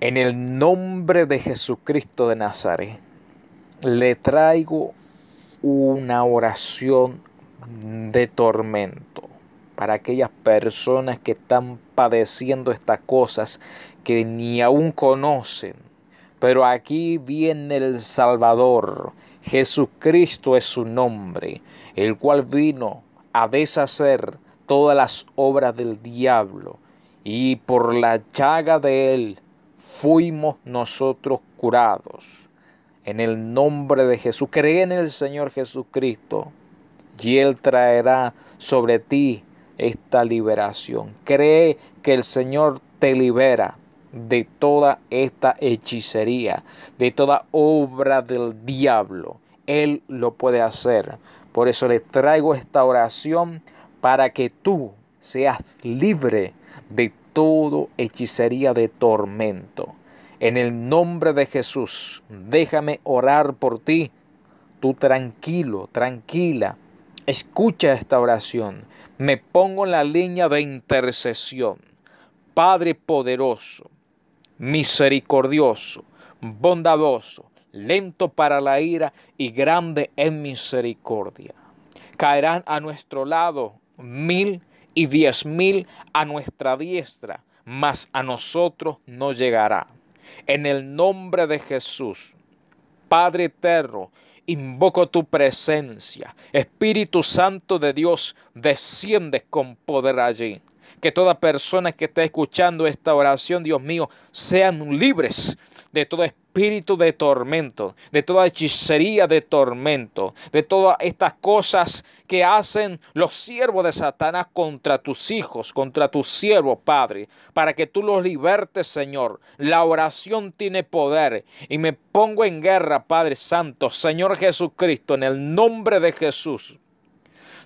En el nombre de Jesucristo de Nazaret, le traigo una oración de tormento para aquellas personas que están padeciendo estas cosas que ni aún conocen. Pero aquí viene el Salvador. Jesucristo es su nombre, el cual vino a deshacer todas las obras del diablo. Y por la chaga de él fuimos nosotros curados. En el nombre de Jesús, cree en el Señor Jesucristo y Él traerá sobre ti esta liberación. Cree que el Señor te libera de toda esta hechicería, de toda obra del diablo. Él lo puede hacer. Por eso le traigo esta oración para que tú seas libre de todo hechicería de tormento. En el nombre de Jesús, déjame orar por ti. Tú tranquilo, tranquila, escucha esta oración. Me pongo en la línea de intercesión. Padre poderoso, misericordioso, bondadoso, lento para la ira y grande en misericordia. Caerán a nuestro lado mil y diez mil a nuestra diestra, mas a nosotros no llegará. En el nombre de Jesús, Padre eterno, invoco tu presencia. Espíritu Santo de Dios, desciende con poder allí. Que toda persona que esté escuchando esta oración, Dios mío, sean libres de toda espíritu espíritu de tormento, de toda hechicería de tormento, de todas estas cosas que hacen los siervos de Satanás contra tus hijos, contra tus siervos, Padre, para que tú los libertes, Señor. La oración tiene poder y me pongo en guerra, Padre Santo, Señor Jesucristo, en el nombre de Jesús.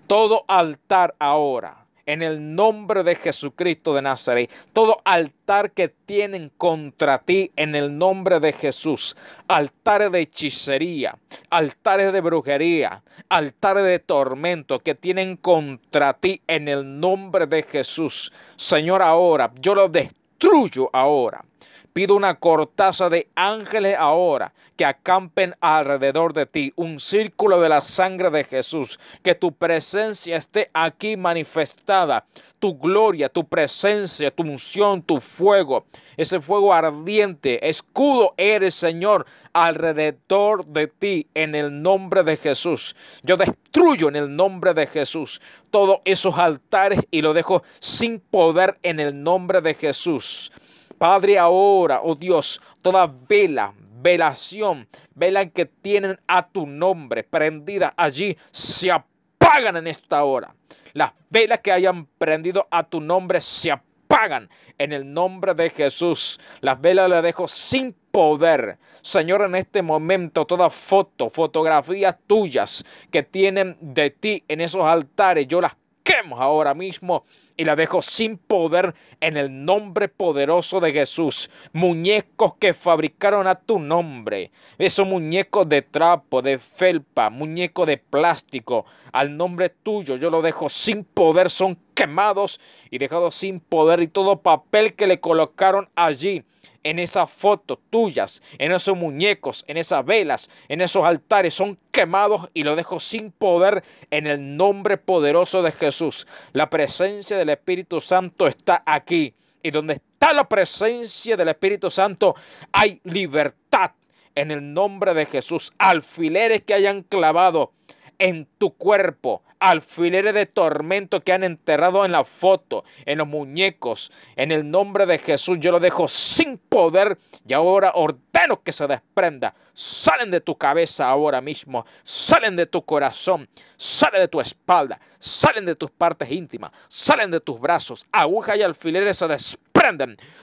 Todo altar ahora en el nombre de Jesucristo de Nazaret. Todo altar que tienen contra ti en el nombre de Jesús. Altares de hechicería, altares de brujería, altares de tormento que tienen contra ti en el nombre de Jesús. Señor, ahora yo los destruyo destruyo ahora. Pido una cortaza de ángeles ahora que acampen alrededor de ti, un círculo de la sangre de Jesús, que tu presencia esté aquí manifestada, tu gloria, tu presencia, tu unción, tu fuego, ese fuego ardiente, escudo eres Señor alrededor de ti en el nombre de Jesús. Yo destruyo en el nombre de Jesús todos esos altares y lo dejo sin poder en el nombre de Jesús. Padre, ahora, oh Dios, toda vela, velación, vela que tienen a tu nombre prendida allí, se apagan en esta hora. Las velas que hayan prendido a tu nombre se apagan Pagan en el nombre de Jesús. Las velas las dejo sin poder. Señor, en este momento, toda foto, fotografías tuyas que tienen de ti en esos altares, yo las quemo ahora mismo y la dejo sin poder en el nombre poderoso de Jesús. Muñecos que fabricaron a tu nombre. Esos muñecos de trapo, de felpa, muñeco de plástico. Al nombre tuyo yo lo dejo sin poder. Son quemados y dejados sin poder y todo papel que le colocaron allí en esas fotos tuyas, en esos muñecos, en esas velas, en esos altares, son quemados y lo dejo sin poder en el nombre poderoso de Jesús. La presencia de el Espíritu Santo está aquí. Y donde está la presencia del Espíritu Santo, hay libertad en el nombre de Jesús. Alfileres que hayan clavado en tu cuerpo, alfileres de tormento que han enterrado en la foto, en los muñecos. En el nombre de Jesús yo lo dejo sin poder y ahora ordeno que se desprenda. Salen de tu cabeza ahora mismo, salen de tu corazón, salen de tu espalda, salen de tus partes íntimas, salen de tus brazos. Aguja y alfileres se desprenden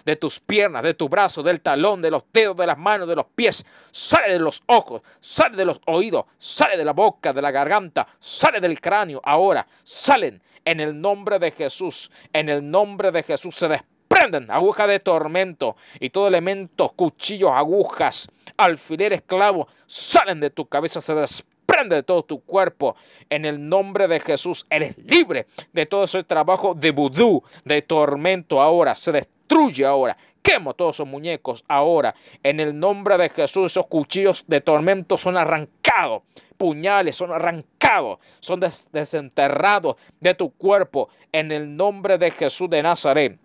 de tus piernas, de tus brazos, del talón, de los dedos, de las manos, de los pies. Sale de los ojos, sale de los oídos, sale de la boca, de la garganta, sale del cráneo. Ahora salen en el nombre de Jesús. En el nombre de Jesús se desprenden agujas de tormento y todo elemento, cuchillos, agujas, alfileres, clavos, salen de tu cabeza, se desprenden prende todo tu cuerpo. En el nombre de Jesús, eres libre de todo ese trabajo de vudú, de tormento ahora. Se destruye ahora. Quemo todos esos muñecos ahora. En el nombre de Jesús, esos cuchillos de tormento son arrancados. Puñales son arrancados, son desenterrados de tu cuerpo. En el nombre de Jesús de Nazaret.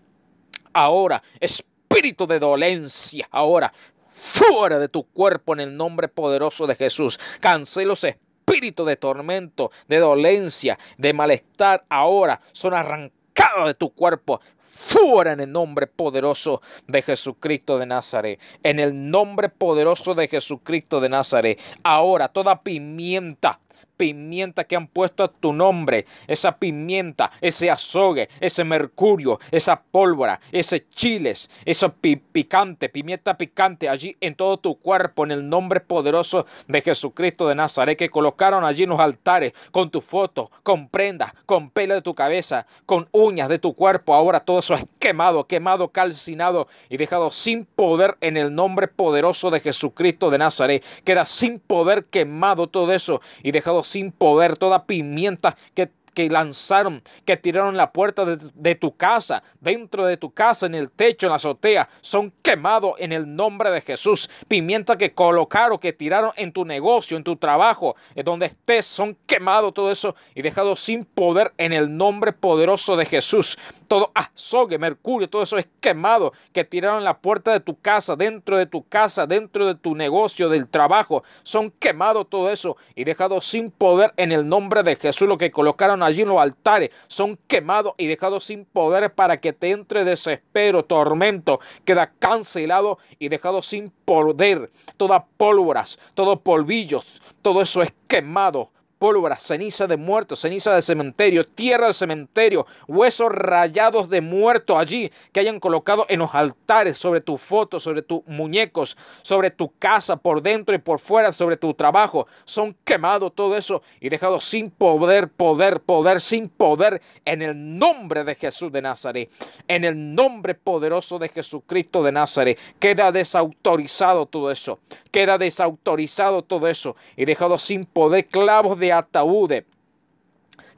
Ahora, espíritu de dolencia, ahora fuera de tu cuerpo en el nombre poderoso de Jesús. Cancelo ese espíritu de tormento, de dolencia, de malestar ahora. Son arrancados de tu cuerpo, fuera en el nombre poderoso de Jesucristo de Nazaret. En el nombre poderoso de Jesucristo de Nazaret. Ahora toda pimienta pimienta que han puesto a tu nombre, esa pimienta, ese azogue, ese mercurio, esa pólvora, ese chiles, eso picante, pimienta picante allí en todo tu cuerpo, en el nombre poderoso de Jesucristo de Nazaret, que colocaron allí en los altares con tu foto, con prendas, con pelo de tu cabeza, con uñas de tu cuerpo. Ahora todo eso es quemado, quemado, calcinado y dejado sin poder en el nombre poderoso de Jesucristo de Nazaret. Queda sin poder quemado todo eso y dejado dejado sin poder, toda pimienta que que lanzaron, que tiraron la puerta de, tu casa, dentro de tu casa, en el techo, en la azotea, son quemados en el nombre de Jesús. Pimienta que colocaron, que tiraron en tu negocio, en tu trabajo, en eh, donde estés, son quemados todo eso y dejados sin poder en el nombre poderoso de Jesús. Todo azogue, mercurio, todo eso es quemado, que tiraron la puerta de tu casa, dentro de tu casa, dentro de tu negocio, del trabajo, son quemados todo eso y dejados sin poder en el nombre de Jesús. Lo que colocaron allí en los altares, son quemados y dejados sin poder para que te entre desespero, tormento, queda cancelado y dejado sin poder. Todas pólvoras, todos polvillos, todo eso es quemado pólvora, ceniza de muertos, ceniza de cementerio, tierra de cementerio, huesos rayados de muertos allí que hayan colocado en los altares, sobre tus fotos, sobre tus muñecos, sobre tu casa, por dentro y por fuera, sobre tu trabajo. Son quemados todo eso y dejados sin poder, poder, poder, sin poder, en el nombre de Jesús de Nazaret, en el nombre poderoso de Jesucristo de Nazaret. Queda desautorizado todo eso, queda desautorizado todo eso y dejado sin poder, clavos de あった王で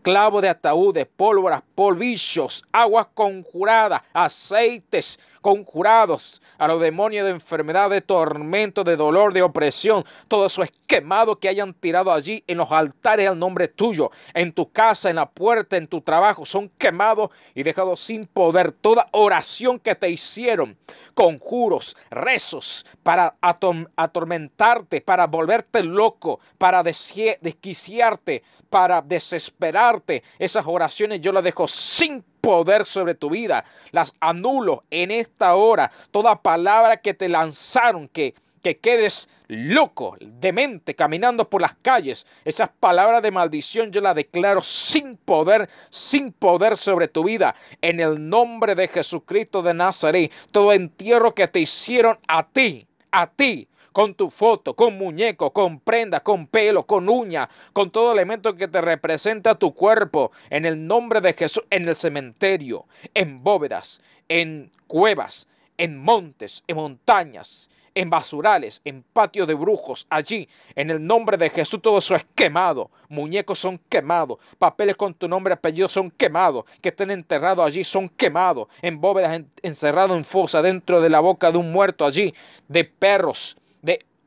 clavos de ataúdes, pólvoras, polvillos, aguas conjuradas, aceites conjurados, a los demonios de enfermedad, de tormento, de dolor, de opresión, todo eso es quemado que hayan tirado allí en los altares al nombre tuyo, en tu casa, en la puerta, en tu trabajo, son quemados y dejados sin poder. Toda oración que te hicieron, conjuros, rezos para atormentarte, para volverte loco, para desquiciarte, para desesperarte esas oraciones yo las dejo sin poder sobre tu vida. Las anulo en esta hora. Toda palabra que te lanzaron que que quedes loco, demente, caminando por las calles. Esas palabras de maldición yo las declaro sin poder, sin poder sobre tu vida. En el nombre de Jesucristo de Nazaret, todo entierro que te hicieron a ti, a ti, con tu foto, con muñeco, con prenda, con pelo, con uña, con todo elemento que te representa tu cuerpo, en el nombre de Jesús, en el cementerio, en bóvedas, en cuevas, en montes, en montañas, en basurales, en patio de brujos, allí, en el nombre de Jesús, todo eso es quemado. Muñecos son quemados, papeles con tu nombre y apellido son quemados, que estén enterrados allí son quemados, en bóvedas encerrado encerrados en fosa, dentro de la boca de un muerto allí, de perros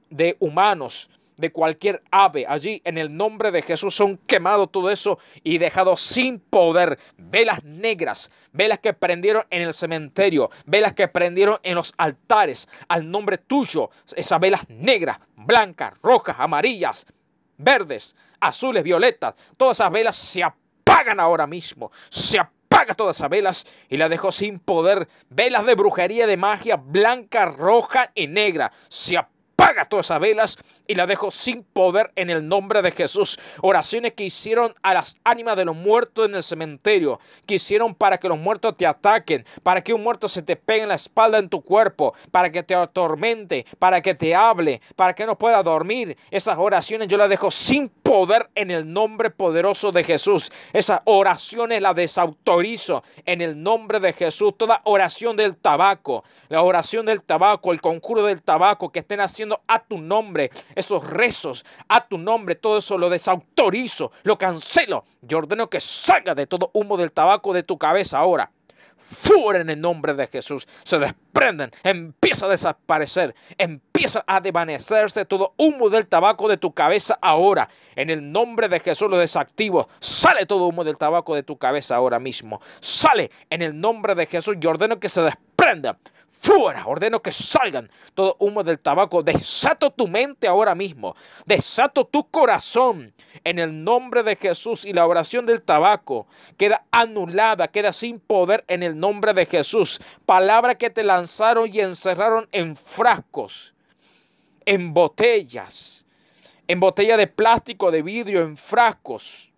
de humanos, de cualquier ave allí en el nombre de Jesús son quemados todo eso y dejados sin poder. Velas negras, velas que prendieron en el cementerio, velas que prendieron en los altares al nombre tuyo. Esas velas negras, blancas, rojas, amarillas, verdes, azules, violetas, todas esas velas se apagan ahora mismo, se apaga todas esas velas y las dejó sin poder. Velas de brujería, de magia, blanca, roja y negra. Se apagan paga todas esas velas y las dejo sin poder en el nombre de Jesús. Oraciones que hicieron a las ánimas de los muertos en el cementerio, que hicieron para que los muertos te ataquen, para que un muerto se te pegue en la espalda en tu cuerpo, para que te atormente, para que te hable, para que no pueda dormir. Esas oraciones yo las dejo sin poder en el nombre poderoso de Jesús. Esas oraciones las desautorizo en el nombre de Jesús. Toda oración del tabaco, la oración del tabaco, el conjuro del tabaco que estén haciendo a tu nombre, esos rezos, a tu nombre, todo eso lo desautorizo, lo cancelo. Yo ordeno que salga de todo humo del tabaco de tu cabeza ahora. Fuera en el nombre de Jesús. Se despierta empieza a desaparecer, empieza a desvanecerse todo humo del tabaco de tu cabeza ahora. En el nombre de Jesús lo desactivo. Sale todo humo del tabaco de tu cabeza ahora mismo. Sale en el nombre de Jesús y ordeno que se desprenda. Fuera, ordeno que salgan todo humo del tabaco. Desato tu mente ahora mismo. Desato tu corazón en el nombre de Jesús y la oración del tabaco queda anulada, queda sin poder en el nombre de Jesús. Palabra que te la lanzaron y encerraron en frascos, en botellas, en botellas de plástico, de vidrio, en frascos,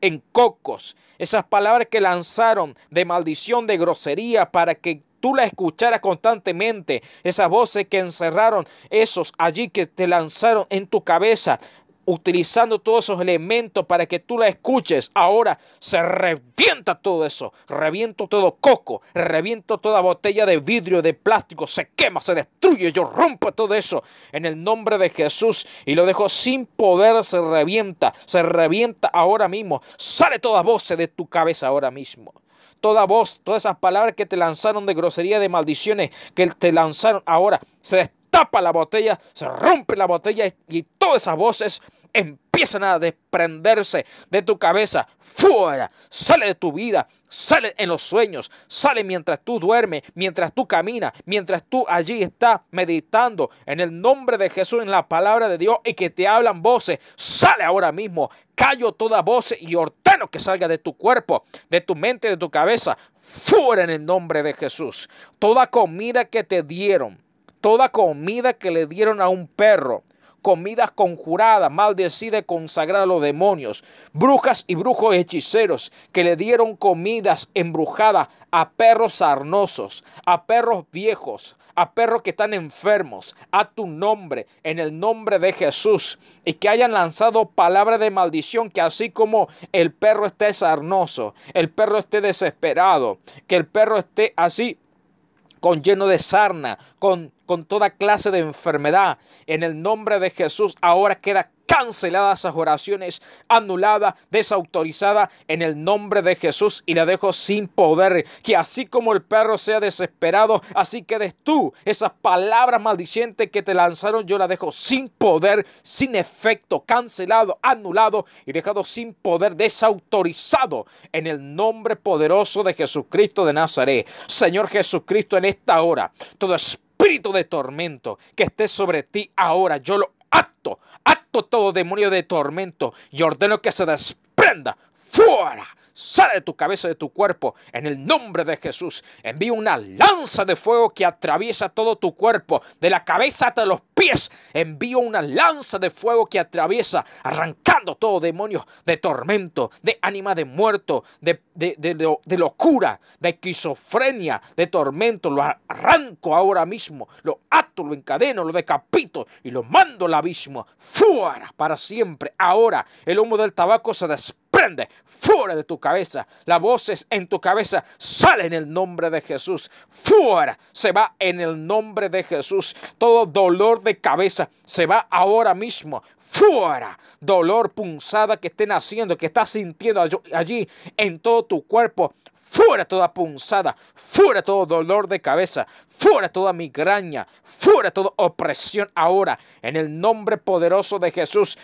en cocos. Esas palabras que lanzaron de maldición, de grosería, para que tú la escucharas constantemente. Esas voces que encerraron, esos allí que te lanzaron en tu cabeza utilizando todos esos elementos para que tú la escuches. Ahora se revienta todo eso. Reviento todo coco. Reviento toda botella de vidrio, de plástico. Se quema, se destruye. Yo rompo todo eso en el nombre de Jesús. Y lo dejo sin poder. Se revienta. Se revienta ahora mismo. Sale toda voz de tu cabeza ahora mismo toda voz, todas esas palabras que te lanzaron de grosería, de maldiciones, que te lanzaron ahora, se tapa la botella, se rompe la botella y, todas esas voces empiezan a desprenderse de tu cabeza. Fuera, sale de tu vida, sale en los sueños, sale mientras tú duermes, mientras tú caminas, mientras tú allí estás meditando en el nombre de Jesús, en la palabra de Dios y que te hablan voces. Sale ahora mismo, callo toda voz y ordeno que salga de tu cuerpo, de tu mente, de tu cabeza. Fuera en el nombre de Jesús. Toda comida que te dieron toda comida que le dieron a un perro, comidas conjuradas, maldecidas, consagradas a los demonios, brujas y brujos hechiceros que le dieron comidas embrujadas a perros sarnosos, a perros viejos, a perros que están enfermos, a tu nombre, en el nombre de Jesús, y que hayan lanzado palabras de maldición, que así como el perro esté sarnoso, el perro esté desesperado, que el perro esté así con lleno de sarna, con con toda clase de enfermedad. En el nombre de Jesús ahora queda cancelada esas oraciones, anulada, desautorizada en el nombre de Jesús y la dejo sin poder. Que así como el perro sea desesperado, así quedes tú. Esas palabras maldicientes que te lanzaron, yo la dejo sin poder, sin efecto, cancelado, anulado y dejado sin poder, desautorizado en el nombre poderoso de Jesucristo de Nazaret. Señor Jesucristo, en esta hora, todo es, espíritu de tormento que esté sobre ti ahora, yo lo acto, acto todo demonio de tormento y ordeno que se desprenda fuera. Sale de tu cabeza, de tu cuerpo, en el nombre de Jesús. envío una lanza de fuego que atraviesa todo tu cuerpo, de la cabeza hasta los envío una lanza de fuego que atraviesa, arrancando todo demonio de tormento, de ánima de muerto, de, locura, de esquizofrenia, de tormento. Lo arranco ahora mismo, lo ato, lo encadeno, lo decapito y lo mando al abismo. Fuera para siempre. Ahora el humo del tabaco se desplaza prende, fuera de tu cabeza. Las voces en tu cabeza sale en el nombre de Jesús. Fuera se va en el nombre de Jesús. Todo dolor de cabeza se va ahora mismo. Fuera. Dolor punzada que estén haciendo, que estás sintiendo allí en todo tu cuerpo. Fuera toda punzada. Fuera todo dolor de cabeza. Fuera toda migraña. Fuera toda opresión ahora. En el nombre poderoso de Jesús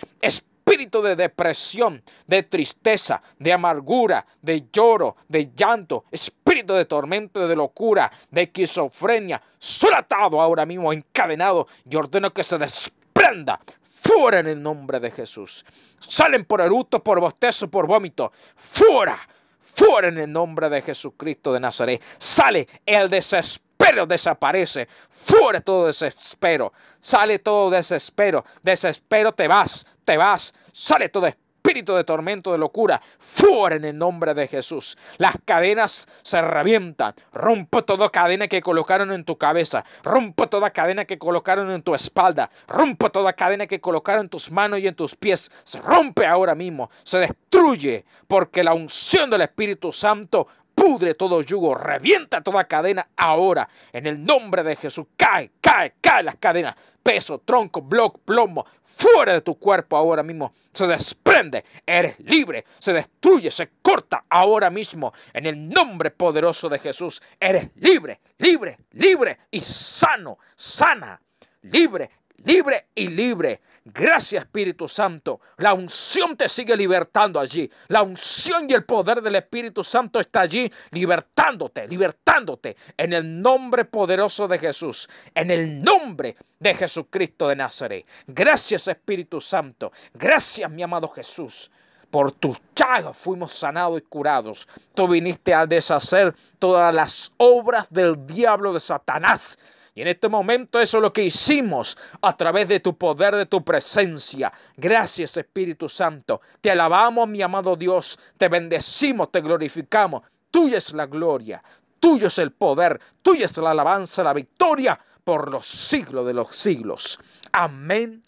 espíritu de depresión, de tristeza, de amargura, de lloro, de llanto, espíritu de tormento, de locura, de esquizofrenia, solatado ahora mismo, encadenado, y ordeno que se desprenda fuera en el nombre de Jesús. Salen por eructo, por bostezo, por vómito, fuera, fuera en el nombre de Jesucristo de Nazaret. Sale el desespero pero desaparece. Fuera todo desespero. Sale todo desespero. Desespero te vas, te vas. Sale todo espíritu de tormento, de locura, fuera en el nombre de Jesús. Las cadenas se revientan. Rompo toda cadena que colocaron en tu cabeza. Rompo toda cadena que colocaron en tu espalda. Rompo toda cadena que colocaron en tus manos y en tus pies. Se rompe ahora mismo. Se destruye porque la unción del Espíritu Santo pudre todo yugo, revienta toda cadena ahora. En el nombre de Jesús, cae, cae, cae las cadenas. Peso, tronco, bloc, plomo, fuera de tu cuerpo ahora mismo. Se desprende, eres libre, se destruye, se corta ahora mismo. En el nombre poderoso de Jesús, eres libre, libre, libre y sano, sana, libre libre y libre. Gracias Espíritu Santo. La unción te sigue libertando allí. La unción y el poder del Espíritu Santo está allí libertándote, libertándote en el nombre poderoso de Jesús, en el nombre de Jesucristo de Nazaret. Gracias Espíritu Santo. Gracias mi amado Jesús. Por tus chagas fuimos sanados y curados. Tú viniste a deshacer todas las obras del diablo de Satanás y en este momento eso es lo que hicimos a través de tu poder, de tu presencia. Gracias Espíritu Santo. Te alabamos, mi amado Dios. Te bendecimos, te glorificamos. Tuya es la gloria, tuyo es el poder, tuya es la alabanza, la victoria por los siglos de los siglos. Amén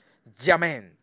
y amén.